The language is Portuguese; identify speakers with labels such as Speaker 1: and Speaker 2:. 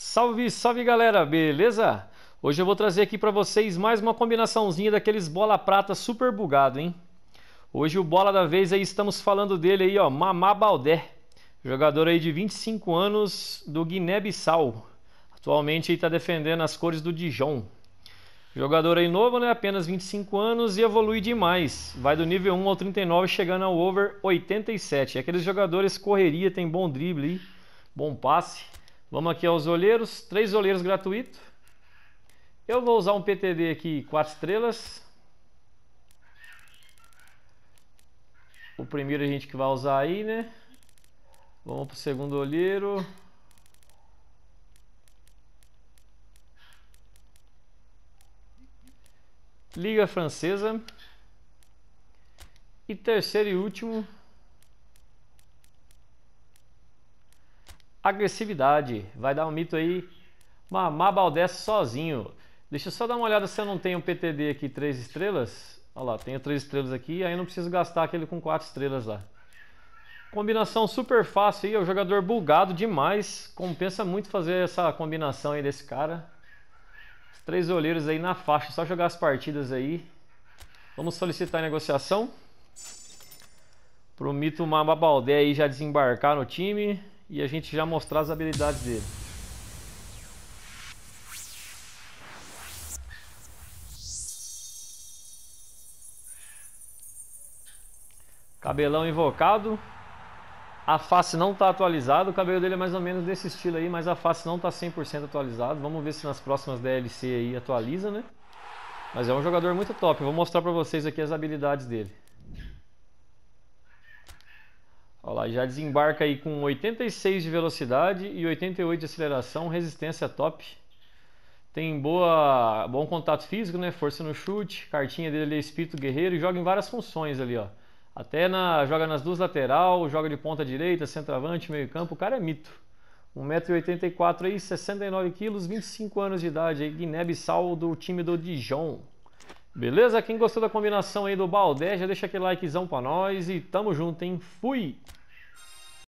Speaker 1: Salve, salve galera, beleza? Hoje eu vou trazer aqui para vocês mais uma combinaçãozinha daqueles bola prata super bugado, hein? Hoje o bola da vez aí estamos falando dele aí, ó, Mamá Baldé, jogador aí de 25 anos do Guiné-Bissau. Atualmente está defendendo as cores do Dijon. Jogador aí novo, né? Apenas 25 anos e evolui demais. Vai do nível 1 ao 39, chegando ao over 87. Aqueles jogadores correria, tem bom drible, bom passe Vamos aqui aos olheiros, três olheiros gratuito. Eu vou usar um PTD aqui, quatro estrelas. O primeiro a gente que vai usar aí, né? Vamos pro segundo olheiro. Liga Francesa. E terceiro e último, agressividade. Vai dar um mito aí, uma Baldessa sozinho. Deixa eu só dar uma olhada se eu não tenho PTD aqui 3 estrelas. Olha lá, tenho 3 estrelas aqui, aí eu não preciso gastar aquele com 4 estrelas lá. Combinação super fácil aí, é o um jogador bulgado demais. Compensa muito fazer essa combinação aí desse cara. Os três olheiros aí na faixa, só jogar as partidas aí. Vamos solicitar a negociação. Pro Mito Mababaldé aí já desembarcar no time e a gente já mostrar as habilidades dele. Cabelão invocado. A face não está atualizada, o cabelo dele é mais ou menos desse estilo aí, mas a face não está 100% atualizada. Vamos ver se nas próximas DLC aí atualiza, né? Mas é um jogador muito top, vou mostrar para vocês aqui as habilidades dele. Olha lá, já desembarca aí com 86 de velocidade e 88 de aceleração, resistência top. Tem boa, bom contato físico, né? Força no chute, cartinha dele é espírito guerreiro e joga em várias funções ali, ó. Até na, joga nas duas lateral, joga de ponta direita, centroavante, meio campo, o cara é mito. 1,84m aí, 69kg, 25 anos de idade aí, Guiné-Bissau do time do Dijon. Beleza? Quem gostou da combinação aí do Baldé, já deixa aquele likezão pra nós e tamo junto, hein? Fui!